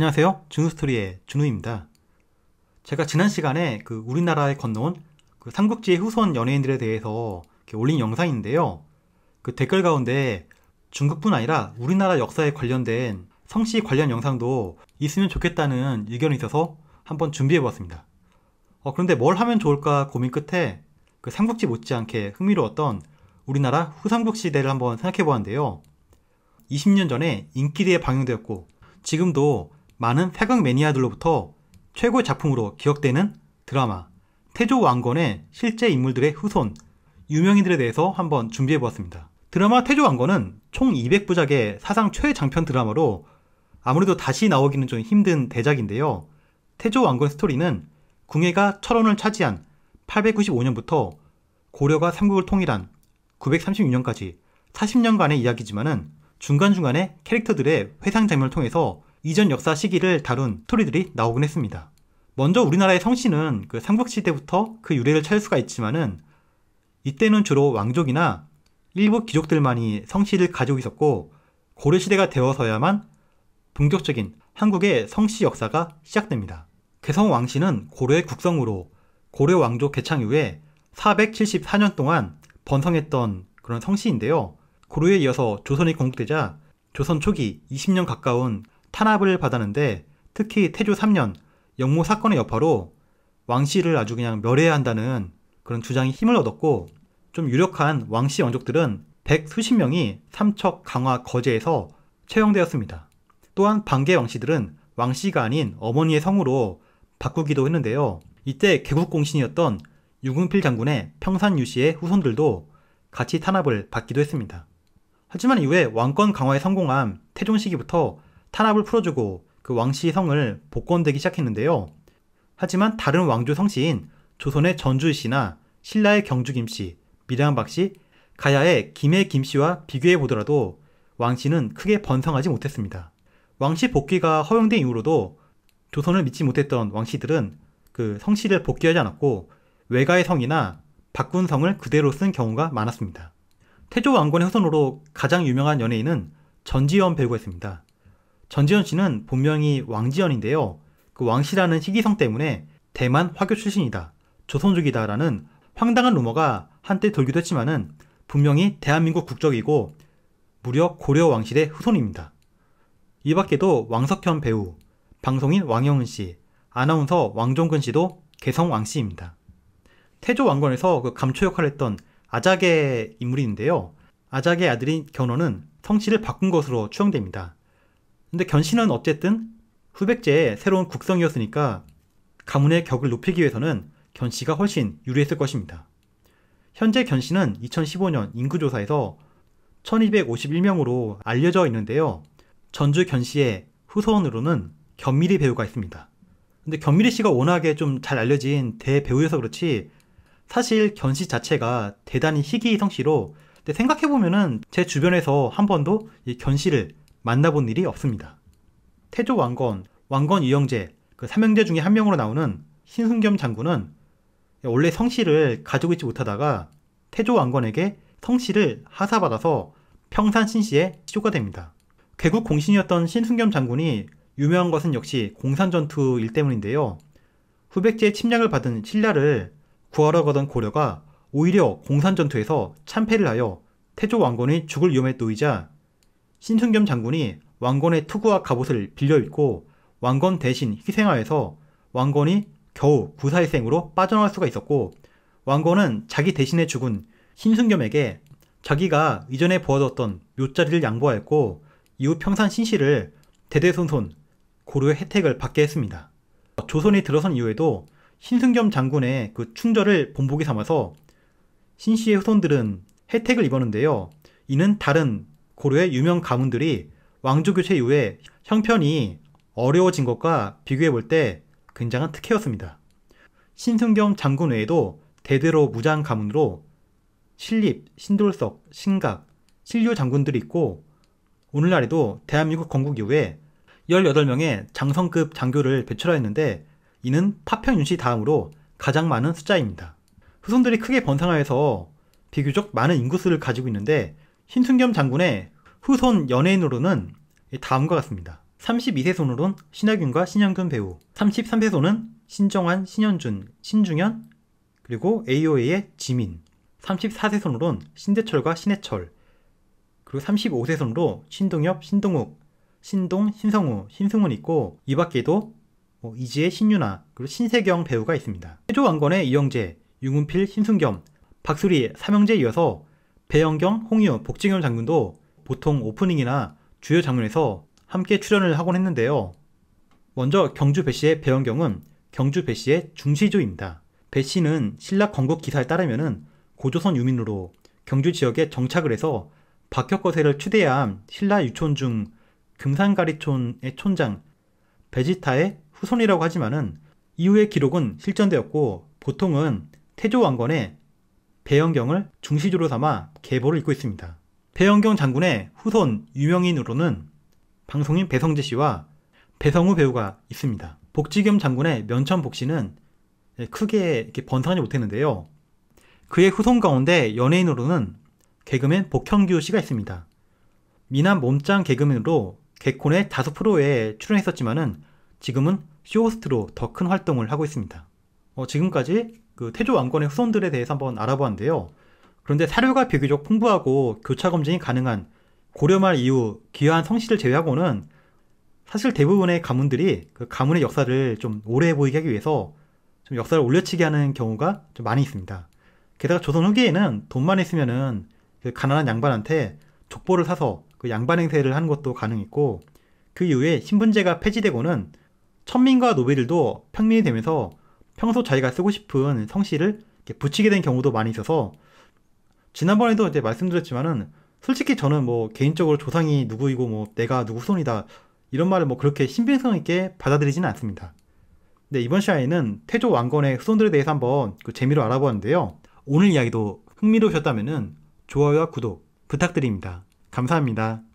안녕하세요. 준우스토리의 준우입니다. 제가 지난 시간에 그 우리나라에 건너온 그 삼국지의 후손 연예인들에 대해서 올린 영상인데요. 그 댓글 가운데 중국뿐 아니라 우리나라 역사에 관련된 성씨 관련 영상도 있으면 좋겠다는 의견이 있어서 한번 준비해 보았습니다. 어, 그런데 뭘 하면 좋을까 고민 끝에 그 삼국지 못지않게 흥미로웠던 우리나라 후삼국시대를 한번 생각해 보았는데요. 20년 전에 인기리에 방영되었고 지금도 많은 사극 매니아들로부터 최고 작품으로 기억되는 드라마 태조 왕건의 실제 인물들의 후손 유명인들에 대해서 한번 준비해 보았습니다. 드라마 태조 왕건은 총 200부작의 사상 최장편 드라마로 아무래도 다시 나오기는 좀 힘든 대작인데요. 태조 왕건 스토리는 궁예가 철원을 차지한 895년부터 고려가 삼국을 통일한 936년까지 40년간의 이야기지만은 중간중간에 캐릭터들의 회상 장면을 통해서 이전 역사 시기를 다룬 스토리들이 나오곤 했습니다. 먼저 우리나라의 성씨는 그 삼국시대부터 그 유래를 찾을 수가 있지만은 이때는 주로 왕족이나 일부 귀족들만이 성씨를 가지고 있었고 고려시대가 되어서야만 본격적인 한국의 성씨 역사가 시작됩니다. 개성 왕씨는 고려의 국성으로 고려 왕족 개창 이후에 474년 동안 번성했던 그런 성씨인데요. 고려에 이어서 조선이 공격되자 조선 초기 20년 가까운 탄압을 받았는데 특히 태조 3년 영모 사건의 여파로 왕씨를 아주 그냥 멸해야 한다는 그런 주장이 힘을 얻었고 좀 유력한 왕씨 왕족들은백 수십 명이 삼척 강화 거제에서 채용되었습니다. 또한 반개 왕씨들은 왕씨가 아닌 어머니의 성으로 바꾸기도 했는데요. 이때 개국공신이었던 유금필 장군의 평산 유씨의 후손들도 같이 탄압을 받기도 했습니다. 하지만 이후에 왕권 강화에 성공한 태종시기부터 탄압을 풀어주고 그 왕씨 성을 복권되기 시작했는데요. 하지만 다른 왕조 성씨인 조선의 전주씨나 신라의 경주 김씨, 밀양 박씨, 가야의 김해 김씨와 비교해 보더라도 왕씨는 크게 번성하지 못했습니다. 왕씨 복귀가 허용된 이후로도 조선을 믿지 못했던 왕씨들은 그 성씨를 복귀하지 않았고 외가의 성이나 바꾼 성을 그대로 쓴 경우가 많았습니다. 태조 왕건의 후손으로 가장 유명한 연예인은 전지현 배우가 있습니다. 전지현 씨는 본명이 왕지현인데요. 그 왕씨라는 희귀성 때문에 대만 화교 출신이다, 조선족이다라는 황당한 루머가 한때 돌기도 했지만은 분명히 대한민국 국적이고 무려 고려 왕실의 후손입니다. 이 밖에도 왕석현 배우, 방송인 왕영은 씨, 아나운서 왕종근 씨도 개성 왕 씨입니다. 태조 왕건에서 그 감초 역할을 했던 아작의 인물인데요. 아작의 아들인 견원은 성씨를 바꾼 것으로 추정됩니다. 근데 견신은 어쨌든 후백제의 새로운 국성이었으니까 가문의 격을 높이기 위해서는 견씨가 훨씬 유리했을 것입니다. 현재 견씨는 2015년 인구조사에서 1251명으로 알려져 있는데요. 전주 견씨의 후손으로는 견미리 배우가 있습니다. 근데 견미리 씨가 워낙에 좀 잘 알려진 대배우여서 그렇지 사실 견씨 자체가 대단히 희귀 성씨로 근데 생각해보면은 제 주변에서 한 번도 이 견씨를 만나본 일이 없습니다. 태조 왕건, 왕건 이영재 그 삼형제 중에 한 명으로 나오는 신순겸 장군은 원래 성씨를 가지고 있지 못하다가 태조 왕건에게 성씨를 하사받아서 평산 신씨의 시조가 됩니다. 개국 공신이었던 신승겸 장군이 유명한 것은 역시 공산전투 일 때문인데요. 후백제의 침략을 받은 신라를 구하러 가던 고려가 오히려 공산전투에서 참패를 하여 태조 왕건이 죽을 위험에 놓이자 신승겸 장군이 왕건의 투구와 갑옷을 빌려 입고 왕건 대신 희생하여서 왕건이 겨우 구사일생으로 빠져나갈 수가 있었고 왕건은 자기 대신에 죽은 신승겸에게 자기가 이전에 보아뒀던 묘자리를 양보하였고 이후 평산 신씨를 대대손손 고려의 혜택을 받게 했습니다. 조선이 들어선 이후에도 신승겸 장군의 그 충절을 본보기 삼아서 신씨의 후손들은 혜택을 입었는데요. 이는 다른 고려의 유명 가문들이 왕조 교체 이후에 형편이 어려워진 것과 비교해 볼 때 굉장한 특혜였습니다. 신승겸 장군 외에도 대대로 무장 가문으로 신립, 신돌석, 신각, 신류 장군들이 있고 오늘날에도 대한민국 건국 이후에 18명의 장성급 장교를 배출하였는데 이는 파평윤씨 다음으로 가장 많은 숫자입니다. 후손들이 크게 번성하여서 비교적 많은 인구수를 가지고 있는데 신순겸 장군의 후손 연예인으로는 다음과 같습니다. 32세 손으론 신하균과 신현균 배우 33세 손은 신정환, 신현준, 신중현 그리고 AOA의 지민 34세 손으론 신대철과 신해철 그리고 35세 손으로 신동엽, 신동욱, 신동, 신성우, 신승훈 있고 이 밖에도 뭐 이지혜, 신유나 그리고 신세경 배우가 있습니다. 세조왕건의 이영재, 유문필, 신순겸, 박수리, 삼형제 이어서 배영경, 홍유, 복지경 장군도 보통 오프닝이나 주요 장면에서 함께 출연을 하곤 했는데요. 먼저 경주 배씨의 배영경은 경주 배씨의 중시조입니다. 배씨는 신라 건국 기사에 따르면 고조선 유민으로 경주 지역에 정착을 해서 박혁거세를 추대한 신라 유촌 중 금산가리촌의 촌장 베지타의 후손이라고 하지만은 이후의 기록은 실전되었고 보통은 태조 왕건의 배연경을 중시조로 삼아 계보를 읽고 있습니다. 배연경 장군의 후손 유명인으로는 방송인 배성재 씨와 배성우 배우가 있습니다. 복지겸 장군의 면천 복씨는 크게 이렇게 번성하지 못했는데요. 그의 후손 가운데 연예인으로는 개그맨 복현규 씨가 있습니다. 미남 몸짱 개그맨으로 개콘의 다수 프로에 출연했었지만은 지금은 쇼호스트로 더 큰 활동을 하고 있습니다. 어, 지금까지 그 태조 왕건의 후손들에 대해서 한번 알아보았는데요. 그런데 사료가 비교적 풍부하고 교차 검증이 가능한 고려말 이후 귀화한 성씨를 제외하고는 사실 대부분의 가문들이 그 가문의 역사를 좀 오래 보이게 하기 위해서 좀 역사를 올려치게 하는 경우가 좀 많이 있습니다. 게다가 조선 후기에는 돈만 있으면은 그 가난한 양반한테 족보를 사서 그 양반 행세를 하는 것도 가능했고 그 이후에 신분제가 폐지되고는 천민과 노비들도 평민이 되면서 평소 자기가 쓰고 싶은 성씨를 붙이게 된 경우도 많이 있어서 지난번에도 이제 말씀드렸지만은 솔직히 저는 뭐 개인적으로 조상이 누구이고 뭐 내가 누구 손이다 이런 말을 뭐 그렇게 신빙성 있게 받아들이지는 않습니다. 근 이번 시간에는 태조 왕건의 후손들에 대해서 한번 그 재미로 알아보았는데요. 오늘 이야기도 흥미로우셨다면 좋아요와 구독 부탁드립니다. 감사합니다.